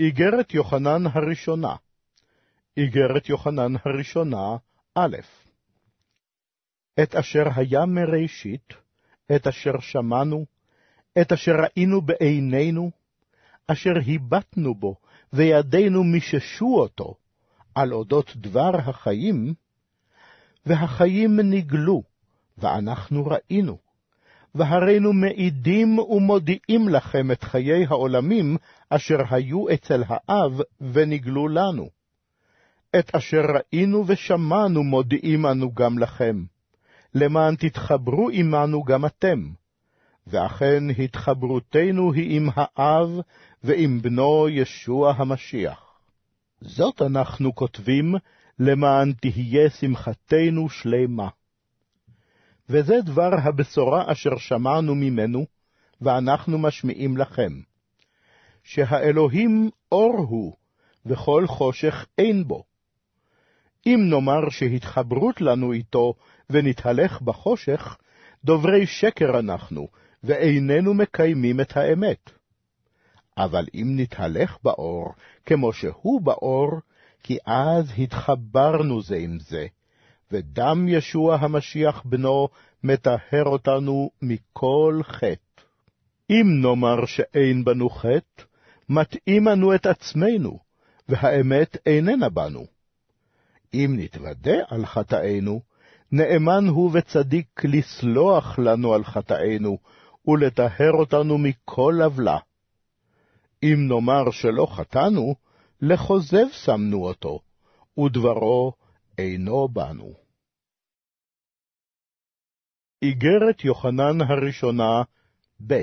איגרת יוחנן הראשונה, איגרת יוחנן הראשונה, א', את אשר היה מראשית, את אשר שמענו, את אשר ראינו בעינינו, אשר הבטנו בו, וידינו מיששו אותו, על אודות דבר החיים, והחיים נגלו, ואנחנו ראינו, והרינו מעידים ומודיעים לכם את חיי העולמים אשר היו אצל האב ונגלו לנו. את אשר ראינו ושמענו מודיעים אנו גם לכם, למען תתחברו עמנו גם אתם. ואכן התחברותנו היא עם האב ועם בנו ישוע המשיח. זאת אנחנו כותבים, למען תהיה שמחתנו שלמה. וזה דבר הבשורה אשר שמענו ממנו, ואנחנו משמיעים לכם. שהאלוהים אור הוא, וכל חושך אין בו. אם נאמר שהתחברות לנו איתו ונתהלך בחושך, דוברי שקר אנחנו, ואיננו מקיימים את האמת. אבל אם נתהלך באור, כמו שהוא באור, כי אז התחברנו זה עם זה, ודם ישוע המשיח בנו מטהר אותנו מכל חטא. אם נאמר שאין בנו חטא, מתאים אנו את עצמנו, והאמת איננה בנו. אם נתוודה על חטאינו, נאמן הוא וצדיק לסלוח לנו על חטאינו, ולטהר אותנו מכל עוולה. אם נאמר שלא חטאנו, לכוזב שמנו אותו, ודברו אינו בנו. איגרת יוחנן הראשונה, ב.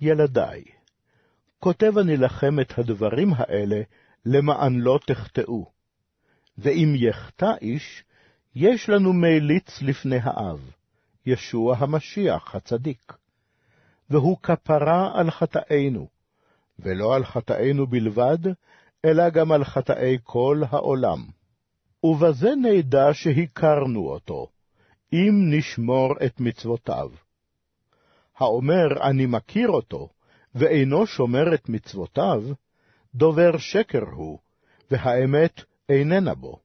ילדיי, כותב אני לכם את הדברים האלה, למען לא תחטאו. ואם יחטא איש, יש לנו מליץ לפני האב, ישוע המשיח הצדיק. והוא כפרה על חטאינו, ולא על חטאינו בלבד, אלא גם על חטאי כל העולם. ובזה נדע שהכרנו אותו. אם נשמור את מצוותיו. האומר אני מכיר אותו, ואינו שומר את מצוותיו, דובר שקר הוא, והאמת איננה בו.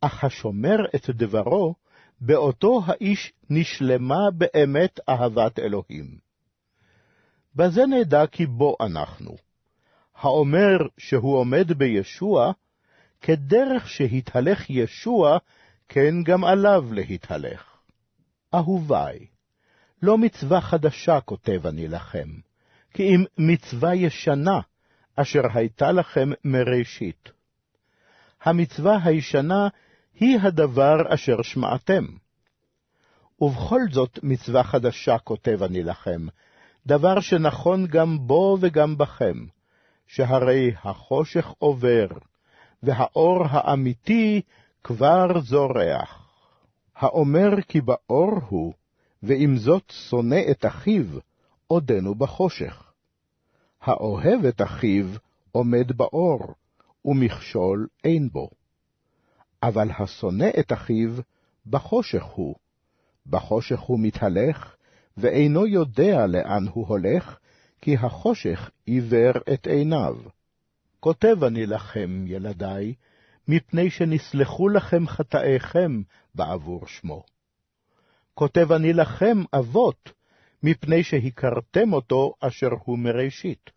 אך השומר את דברו, באותו האיש נשלמה באמת אהבת אלוהים. בזה נדע כי בו אנחנו. האומר שהוא עומד בישוע, כדרך שהתהלך ישוע כן גם עליו להתהלך. אהובי, לא מצווה חדשה כותב אני לכם, כי אם מצווה ישנה, אשר הייתה לכם מראשית. המצווה הישנה היא הדבר אשר שמעתם. ובכל זאת מצווה חדשה כותב אני לכם, דבר שנכון גם בו וגם בכם, שהרי החושך עובר, והאור האמיתי כבר זורח. האומר כי באור הוא, ועם זאת שונא את אחיו, עודנו בחושך. האוהב את אחיו עומד באור, ומכשול אין בו. אבל השונא את אחיו, בחושך הוא. בחושך הוא מתהלך, ואינו יודע לאן הוא הולך, כי החושך עיוור את עיניו. כותב אני לכם, ילדיי, מפני שנסלחו לכם חטאיכם בעבור שמו. כותב אני לכם, אבות, מפני שהכרתם אותו אשר הוא מראשית.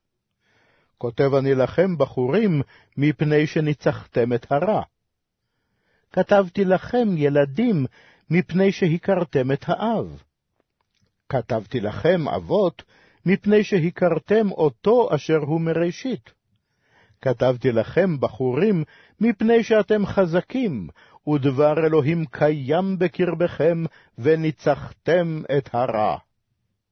כותב אני לכם, בחורים, מפני שניצחתם את הרע. כתבתי לכם, ילדים, מפני שהכרתם את האב. כתבתי לכם, אבות, מפני שהכרתם אותו אשר הוא מראשית. כתבתי לכם, בחורים, מפני שאתם חזקים, ודבר אלוהים קיים בקרבכם, וניצחתם את הרע.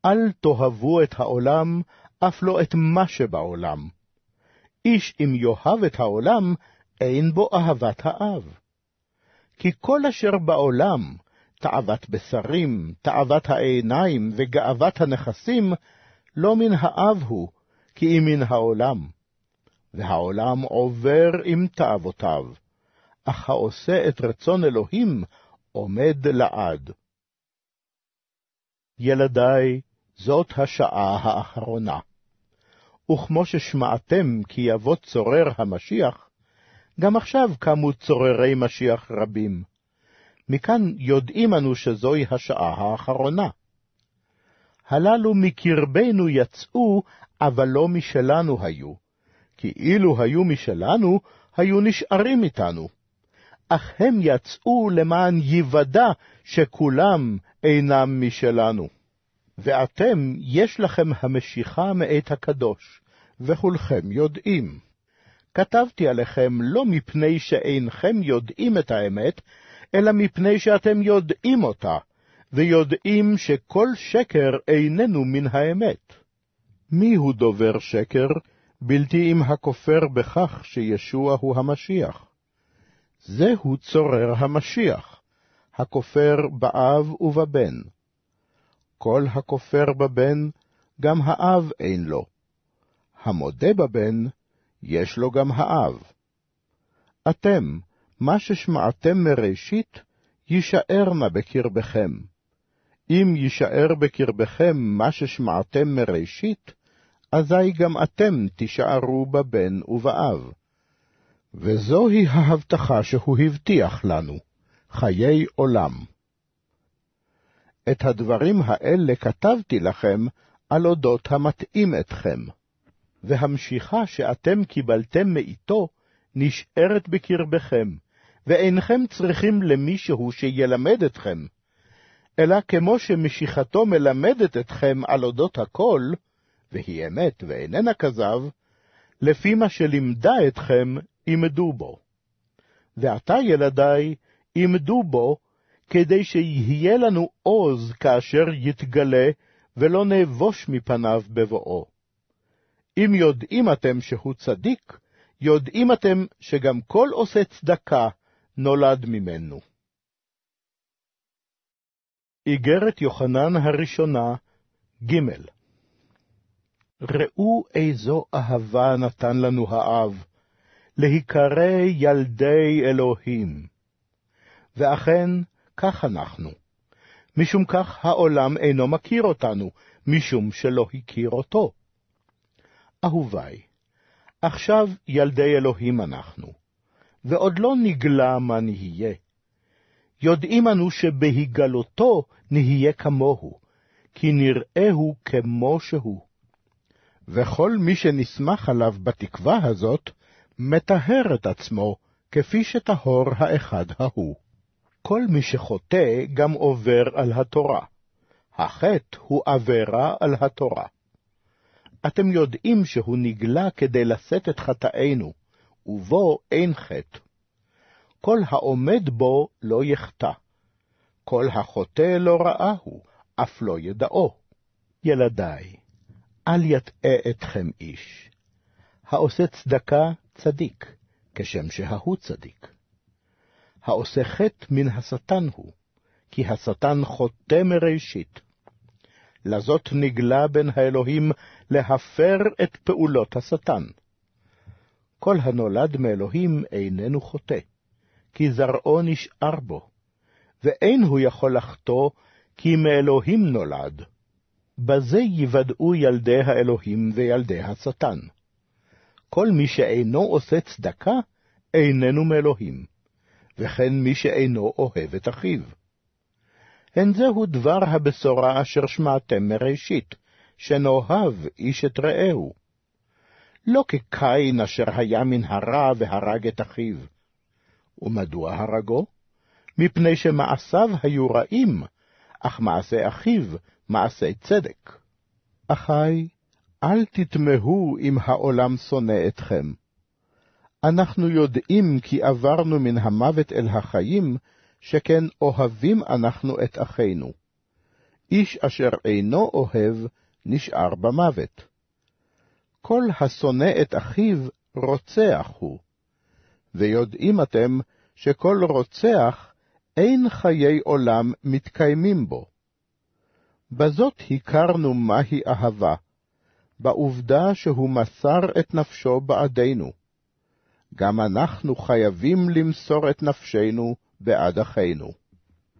אל תאהבו את העולם, אף לא את מה שבעולם. איש אם יאהב את העולם, אין בו אהבת האב. כי כל אשר בעולם, תאוות בשרים, תאוות העיניים וגאוות הנכסים, לא מן האב הוא, כי אם מן העולם. והעולם עובר עם תאוותיו, אך העושה את רצון אלוהים עומד לעד. ילדיי, זאת השעה האחרונה. וכמו ששמעתם כי יבוא צורר המשיח, גם עכשיו קמו צוררי משיח רבים. מכאן יודעים אנו שזוהי השעה האחרונה. הללו מקרבנו יצאו, אבל לא משלנו היו. כי אילו היו משלנו, היו נשארים איתנו. אך הם יצאו למען יוודע שכולם אינם משלנו. ואתם, יש לכם המשיכה מאת הקדוש, וכולכם יודעים. כתבתי עליכם לא מפני שאינכם יודעים את האמת, אלא מפני שאתם יודעים אותה, ויודעים שכל שקר איננו מן האמת. מי הוא דובר שקר, בלתי אם הכופר בכך שישוע הוא המשיח. זהו צורר המשיח, הכופר באב ובבן. כל הכופר בבן, גם האב אין לו. המודה בבן, יש לו גם האב. אתם, מה ששמעתם מראשית, נא בקרבכם. אם יישאר בקרבכם מה ששמעתם מראשית, אזי גם אתם תישארו בבן ובאב. וזוהי ההבטחה שהוא הבטיח לנו, חיי עולם. את הדברים האלה כתבתי לכם על אודות המתאים אתכם, והמשיכה שאתם קיבלתם מאיתו נשארת בקרבכם, ואינכם צריכים למישהו שילמד אתכם, אלא כמו שמשיכתו מלמדת אתכם על אודות הכל, והיא אמת ואיננה כזב, לפי מה שלימדה אתכם, עמדו בו. ועתה, ילדיי, עמדו בו, כדי שיהיה לנו עוז כאשר יתגלה, ולא נבוש מפניו בבואו. אם יודעים אתם שהוא צדיק, יודעים אתם שגם כל עושה צדקה נולד ממנו. איגרת יוחנן הראשונה, ג' ראו איזו אהבה נתן לנו האב, להיקרא ילדי אלוהים. ואכן, כך אנחנו. משום כך העולם אינו מכיר אותנו, משום שלא הכיר אותו. אהובי, עכשיו ילדי אלוהים אנחנו, ועוד לא נגלה מה נהיה. יודעים אנו שבהיגלותו נהיה כמוהו, כי נראהו כמו שהוא. וכל מי שנסמך עליו בתקווה הזאת, מטהר את עצמו, כפי שטהור האחד ההוא. כל מי שחוטא גם עובר על התורה. החטא הוא עבירה על התורה. אתם יודעים שהוא נגלה כדי לשאת את חטאינו, ובו אין חטא. כל העומד בו לא יחטא. כל החוטא לא ראה הוא, אף לא ידעו. ילדיי, אל יטעה אתכם איש. העושה צדקה צדיק, כשם שההוא צדיק. העושה חטא מן השטן הוא, כי השטן חוטא מראשית. לזאת נגלה בין האלוהים להפר את פעולות השטן. כל הנולד מאלוהים איננו חוטא, כי זרעו נשאר בו, ואין הוא יכול לחטוא, כי מאלוהים נולד. בזה יוודאו ילדי האלוהים וילדי השטן. כל מי שאינו עושה צדקה, איננו מאלוהים, וכן מי שאינו אוהב את אחיו. הן זהו דבר הבשורה אשר שמעתם מראשית, שנאהב איש את רעהו. לא כקין אשר היה מן הרע והרג את אחיו. ומדוע הרגו? מפני שמעשיו היו רעים, אך מעשה אחיו מעשי צדק. אחי, אל תתמהו אם העולם שונא אתכם. אנחנו יודעים כי עברנו מן המוות אל החיים, שכן אוהבים אנחנו את אחינו. איש אשר אינו אוהב, נשאר במוות. כל השונא את אחיו, רוצח הוא. ויודעים אתם שכל רוצח, אין חיי עולם מתקיימים בו. בזאת הכרנו מהי אהבה, בעובדה שהוא מסר את נפשו בעדינו. גם אנחנו חייבים למסור את נפשנו בעד אחינו.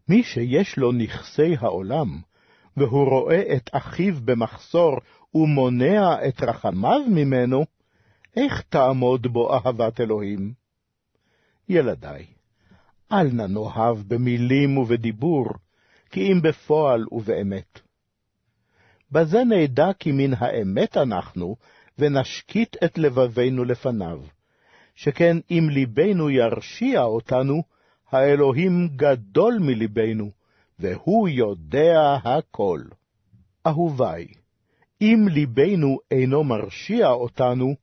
מי שיש לו נכסי העולם, והוא רואה את אחיו במחסור ומונע את רחמיו ממנו, איך תעמוד בו אהבת אלוהים? ילדיי, אל נא נאהב במילים ובדיבור, כי אם בפועל ובאמת. בזה נדע כי מן האמת אנחנו, ונשקיט את לבבינו לפניו. שכן אם ליבנו ירשיע אותנו, האלוהים גדול מליבנו, והוא יודע הכל. אהובי, אם ליבנו אינו מרשיע אותנו,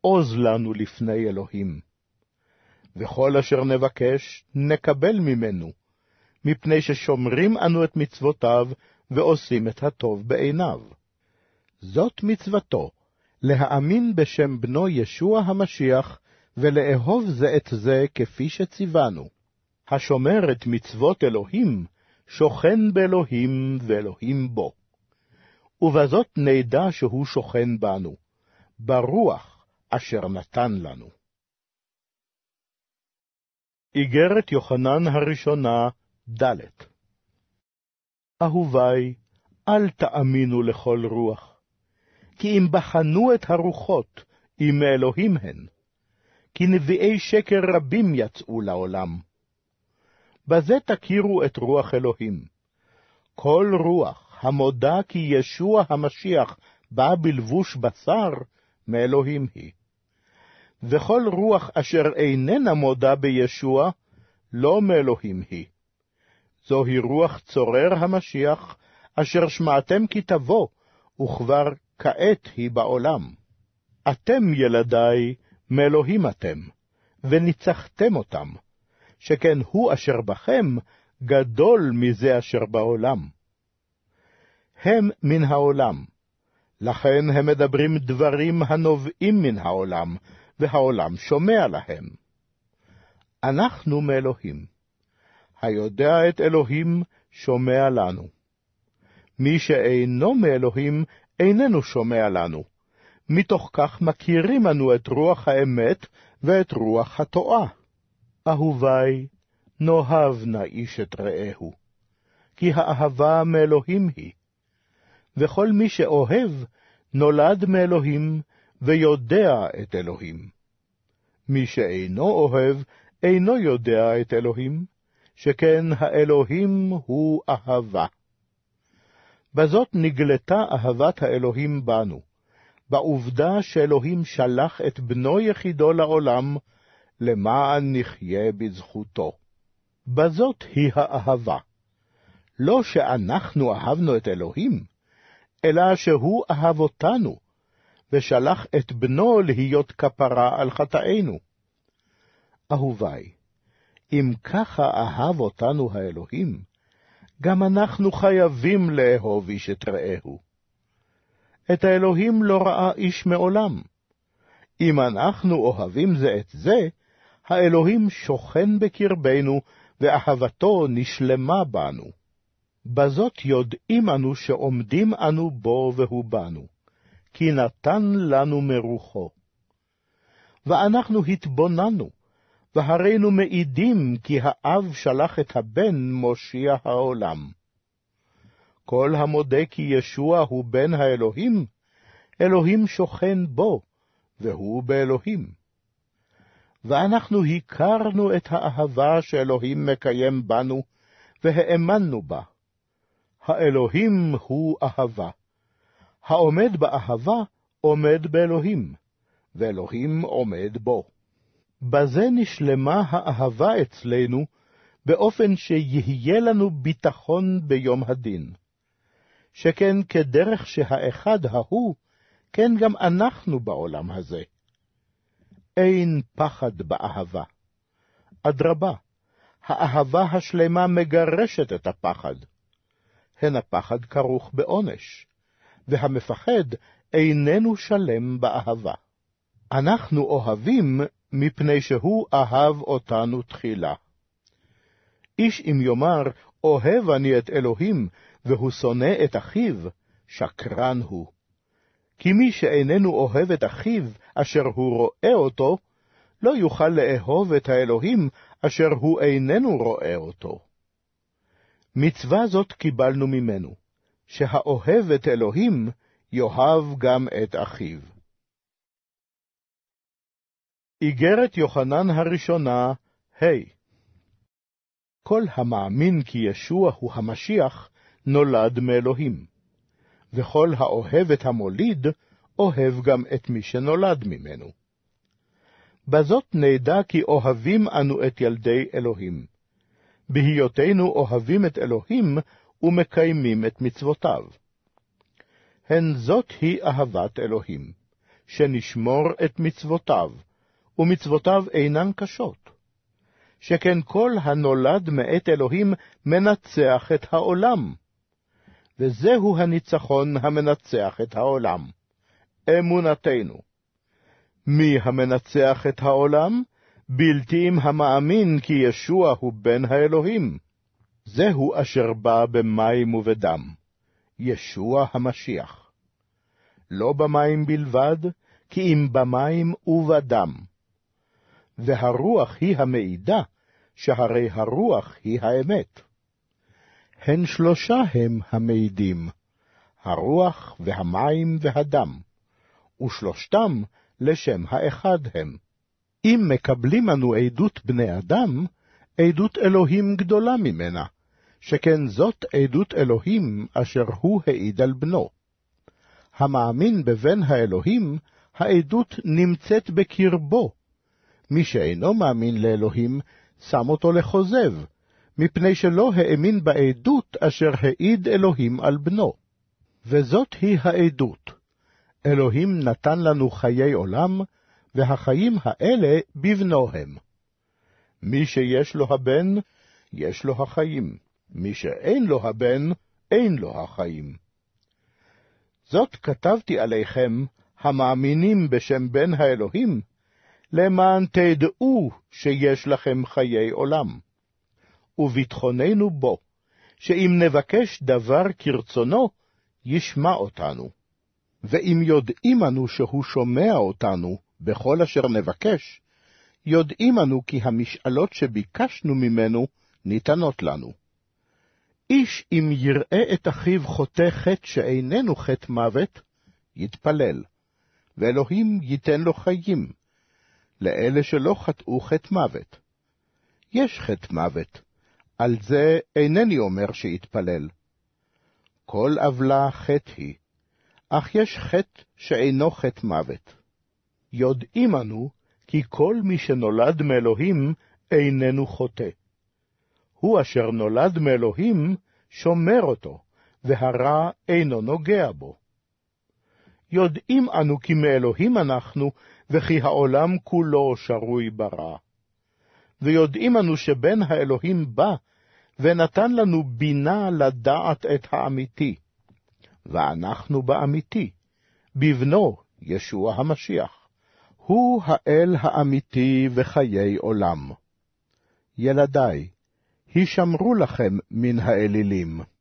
עוז לנו לפני אלוהים. וכל אשר נבקש, נקבל ממנו, מפני ששומרים אנו את מצוותיו, ועושים את הטוב בעיניו. זאת מצוותו, להאמין בשם בנו ישוע המשיח, ולאהוב זה את זה כפי שציוונו. השומר את מצוות אלוהים, שוכן באלוהים ואלוהים בו. ובזאת נדע שהוא שוכן בנו, ברוח אשר נתן לנו. איגרת יוחנן הראשונה, ד. אהובי, אל תאמינו לכל רוח, כי אם בחנו את הרוחות, אם מאלוהים הן, כי נביאי שקר רבים יצאו לעולם. בזה תכירו את רוח אלוהים. כל רוח המודה כי ישוע המשיח בא בלבוש בשר, מאלוהים היא. וכל רוח אשר איננה מודה בישוע, לא מאלוהים היא. זוהי רוח צורר המשיח, אשר שמעתם כי תבוא, וכבר כעת היא בעולם. אתם, ילדי, מאלוהים אתם, וניצחתם אותם, שכן הוא אשר בכם גדול מזה אשר בעולם. הם מן העולם, לכן הם מדברים דברים הנובעים מן העולם, והעולם שומע להם. אנחנו מאלוהים. היודע את אלוהים, שומע לנו. מי שאינו מאלוהים, איננו שומע לנו. מתוך כך מכירים אנו את רוח האמת ואת רוח התועה. אהובי, נאהב נא איש את רעהו, כי האהבה מאלוהים היא. וכל מי שאוהב, נולד מאלוהים, ויודע את אלוהים. מי שאינו אוהב, אינו יודע את אלוהים, שכן האלוהים הוא אהבה. בזאת נגלתה אהבת האלוהים בנו, בעובדה שאלוהים שלח את בנו יחידו לעולם, למען נחיה בזכותו. בזאת היא האהבה. לא שאנחנו אהבנו את אלוהים, אלא שהוא אהב אותנו, ושלח את בנו להיות כפרה על חטאינו. אהוביי, אם ככה אהב אותנו האלוהים, גם אנחנו חייבים לאהוב איש את רעהו. את האלוהים לא ראה איש מעולם. אם אנחנו אוהבים זה את זה, האלוהים שוכן בקרבנו, ואהבתו נשלמה בנו. בזאת יודעים אנו שעומדים אנו בו והוא בנו, כי נתן לנו מרוחו. ואנחנו התבוננו, והרינו מעידים כי האב שלח את הבן מושיע העולם. כל המודה כי ישוע הוא בן האלוהים, אלוהים שוכן בו, והוא באלוהים. ואנחנו הכרנו את האהבה שאלוהים מקיים בנו, והאמנו בה. האלוהים הוא אהבה. העומד באהבה עומד באלוהים, ואלוהים עומד בו. בזה נשלמה האהבה אצלנו, באופן שיהיה לנו ביטחון ביום הדין. שכן כדרך שהאחד ההוא, כן גם אנחנו בעולם הזה. אין פחד באהבה. אדרבה, האהבה השלמה מגרשת את הפחד. הן הפחד כרוך בעונש, והמפחד איננו שלם באהבה. אנחנו אוהבים מפני שהוא אהב אותנו תחילה. איש אם יאמר, אוהב אני את אלוהים, והוא שונא את אחיו, שקרן הוא. כי מי שאיננו אוהב את אחיו, אשר הוא רואה אותו, לא יוכל לאהוב את האלוהים, אשר הוא איננו רואה אותו. מצווה זאת קיבלנו ממנו, שהאוהב את אלוהים, יאהב גם את אחיו. איגרת יוחנן הראשונה, ה. Hey. כל המאמין כי ישוע הוא המשיח, נולד מאלוהים. וכל האוהב את המוליד, אוהב גם את מי שנולד ממנו. בזאת נדע כי אוהבים אנו את ילדי אלוהים. בהיותנו אוהבים את אלוהים ומקיימים את מצוותיו. הן זאת היא אהבת אלוהים, שנשמור את מצוותיו, ומצוותיו אינן קשות. שכן כל הנולד מאת אלוהים מנצח את העולם. וזהו הניצחון המנצח את העולם, אמונתנו. מי המנצח את העולם? בלתי אם המאמין כי ישוע הוא בן האלוהים. זהו אשר בא במים ובדם, ישוע המשיח. לא במים בלבד, כי אם במים ובדם. והרוח היא המעידה, שהרי הרוח היא האמת. הן שלושה הם המעידים, הרוח והמים והדם, ושלושתם לשם האחד הם. אם מקבלים אנו עדות בני אדם, עדות אלוהים גדולה ממנה, שכן זאת עדות אלוהים אשר הוא העיד על בנו. המאמין בבן האלוהים, העדות נמצאת בקרבו, מי שאינו מאמין לאלוהים, שם אותו לכוזב, מפני שלא האמין בעדות אשר העיד אלוהים על בנו. וזאת היא העדות. אלוהים נתן לנו חיי עולם, והחיים האלה בבנו הם. מי שיש לו הבן, יש לו החיים. מי שאין לו הבן, אין לו החיים. זאת כתבתי עליכם, המאמינים בשם בן האלוהים, למען תדעו שיש לכם חיי עולם. וביטחוננו בו, שאם נבקש דבר כרצונו, ישמע אותנו. ואם יודעים אנו שהוא שומע אותנו בכל אשר נבקש, יודעים אנו כי המשאלות שביקשנו ממנו ניתנות לנו. איש אם יראה את אחיו חוטא חטא שאיננו חטא מוות, יתפלל, ואלוהים ייתן לו חיים, לאלה שלא חטאו חטא מוות. יש חטא מוות, על זה אינני אומר שיתפלל. כל עוולה חטא היא, אך יש חטא שאינו חטא מוות. יודעים אנו כי כל מי שנולד מאלוהים איננו חוטא. הוא אשר נולד מאלוהים שומר אותו, והרע אינו נוגע בו. יודעים אנו כי מאלוהים אנחנו, וכי העולם כולו שרוי ברע. ויודעים אנו שבן האלוהים בא, ונתן לנו בינה לדעת את האמיתי. ואנחנו באמיתי, בבנו, ישוע המשיח. הוא האל האמיתי וחיי עולם. ילדיי, הישמרו לכם מן האלילים.